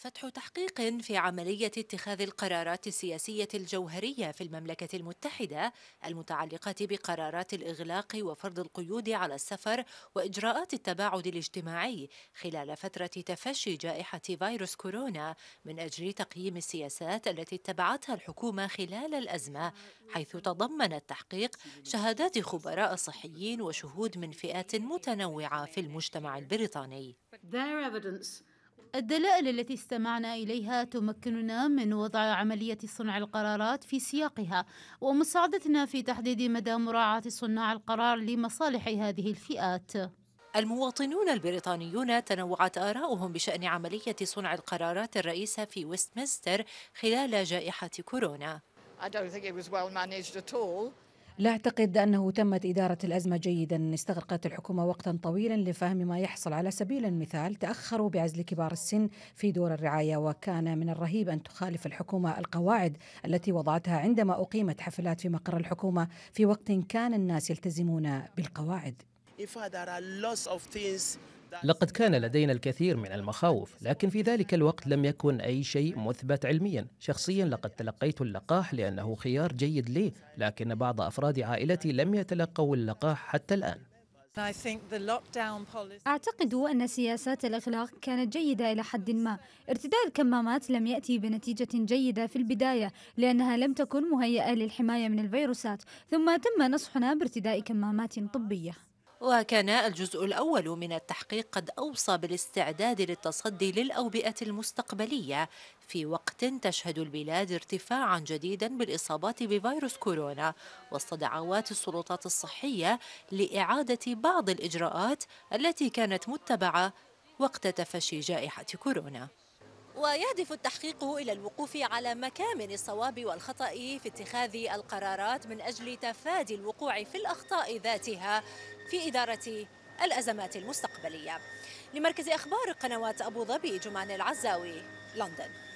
فتح تحقيق في عملية اتخاذ القرارات السياسية الجوهرية في المملكة المتحدة المتعلقة بقرارات الإغلاق وفرض القيود على السفر وإجراءات التباعد الاجتماعي خلال فترة تفشي جائحة فيروس كورونا من أجل تقييم السياسات التي اتبعتها الحكومة خلال الأزمة حيث تضمن التحقيق شهادات خبراء صحيين وشهود من فئات متنوعة في المجتمع البريطاني. الدلائل التي استمعنا إليها تمكننا من وضع عملية صنع القرارات في سياقها ومساعدتنا في تحديد مدى مراعاة صناع القرار لمصالح هذه الفئات المواطنون البريطانيون تنوعت آراؤهم بشأن عملية صنع القرارات الرئيسة في ويستمنستر خلال جائحة كورونا لا أعتقد أنه تمت إدارة الأزمة جيدا استغرقت الحكومة وقتا طويلا لفهم ما يحصل على سبيل المثال تأخروا بعزل كبار السن في دور الرعاية وكان من الرهيب أن تخالف الحكومة القواعد التي وضعتها عندما أقيمت حفلات في مقر الحكومة في وقت كان الناس يلتزمون بالقواعد If there are lots of things لقد كان لدينا الكثير من المخاوف لكن في ذلك الوقت لم يكن أي شيء مثبت علميا شخصيا لقد تلقيت اللقاح لأنه خيار جيد لي لكن بعض أفراد عائلتي لم يتلقوا اللقاح حتى الآن أعتقد أن سياسات الإغلاق كانت جيدة إلى حد ما ارتداء الكمامات لم يأتي بنتيجة جيدة في البداية لأنها لم تكن مهيئة للحماية من الفيروسات ثم تم نصحنا بارتداء كمامات طبية وكان الجزء الأول من التحقيق قد أوصى بالاستعداد للتصدي للأوبئة المستقبلية في وقت تشهد البلاد ارتفاعا جديدا بالإصابات بفيروس كورونا وسط دعوات السلطات الصحية لإعادة بعض الإجراءات التي كانت متبعة وقت تفشي جائحة كورونا ويهدف التحقيق إلى الوقوف على مكامن الصواب والخطأ في اتخاذ القرارات من أجل تفادي الوقوع في الأخطاء ذاتها في إدارة الأزمات المستقبلية لمركز أخبار قنوات أبو ظبي جمان العزاوي لندن